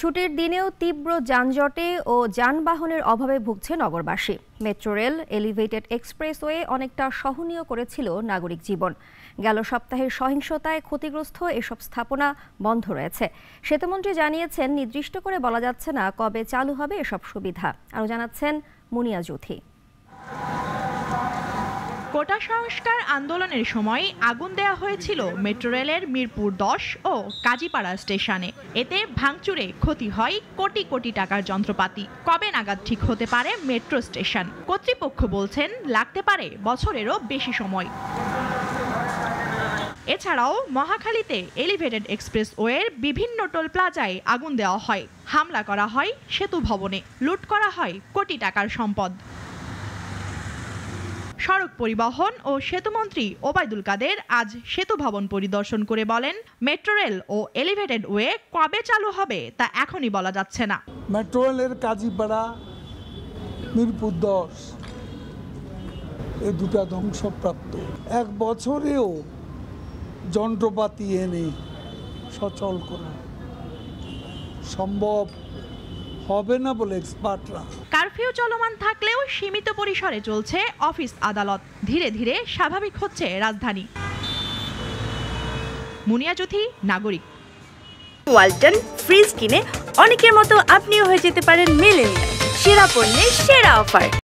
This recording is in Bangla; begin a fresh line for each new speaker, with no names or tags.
ছুটির দিনেও তীব্র যানজটে ও যানবাহনের অভাবে ভুগছে নগরবাসী মেট্রো রেল এলিভেটেড এক্সপ্রেসওয়ে অনেকটা সহনীয় করেছিল নাগরিক জীবন গেল সপ্তাহের সহিংসতায় ক্ষতিগ্রস্ত এসব স্থাপনা বন্ধ রয়েছে সেতুমন্ত্রী জানিয়েছেন নির্দিষ্ট করে বলা যাচ্ছে না কবে চালু হবে এসব সুবিধা আরও জানাচ্ছেন মুনিয়া জুথি
কোটা সংস্কার আন্দোলনের সময় আগুন দেয়া হয়েছিল মেট্রো রেলের মিরপুর দশ ও কাজীপাড়া স্টেশনে এতে ভাঙচুরে ক্ষতি হয় কোটি কোটি টাকার যন্ত্রপাতি কবে নাগাদ ঠিক হতে পারে মেট্রো স্টেশন কর্তৃপক্ষ বলছেন লাগতে পারে বছরেরও বেশি সময় এছাড়াও মহাখালীতে এলিভেটেড এক্সপ্রেসওয়ের বিভিন্ন টোল প্লাজায় আগুন দেওয়া হয় হামলা করা হয় সেতু ভবনে লুট করা হয় কোটি টাকার সম্পদ সড়ক পরিবহন ও সেতুমন্ত্রী ওবায়দুল কাদের আজ সেতু ভবন পরিদর্শন করে বলেন মেট্রো রেল ও এলিভেটেড ওয়ে কবে চালু হবে তা এখনই বলা যাচ্ছে না
মেট্রো রেলের কাজীপাড়া মিরপুর দশ এ দুটা ধ্বংসপ্রাপ্ত এক বছরেও যন্ত্রপাতি এনে সচল করা সম্ভব হবে না বলে এক্সপার্টরা
কারফিউ চলমান থাকলেও সীমিত পরিসরে চলছে অফিস আদালত ধীরে ধীরে স্বাভাবিক হচ্ছে রাজধানী মুনিয়া জ্যোতি নাগরিক ওয়ালটন
ফ্রিজ কিনে অনেকের মতো আপনিও হয়ে যেতে পারেন মেলেনিয়া সেরা পণ্যের সেরা
অফার